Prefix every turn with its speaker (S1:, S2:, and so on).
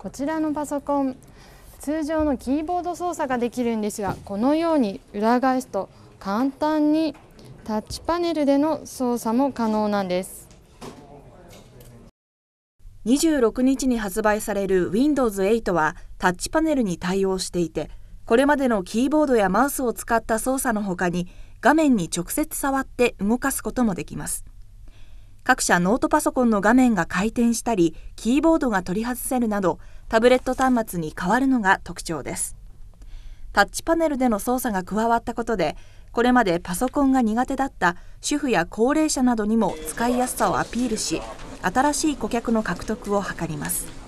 S1: こちらのパソコン通常のキーボード操作ができるんですがこのように裏返すと簡単にタッチパネルでの操作も可能なんです
S2: 26日に発売
S3: される Windows8 はタッチパネルに対応していてこれまでのキーボードやマウスを使った操作のほかに画面に直接触って動かすこともできます。各社ノートパソコンの画面が回転したりキーボードが取り外せるなどタブレット端末に変わるのが特徴ですタッチパネルでの操作が加わったことでこれまでパソコンが苦手だった主婦や高齢者などにも使いやすさをアピールし新しい顧客の獲得を図ります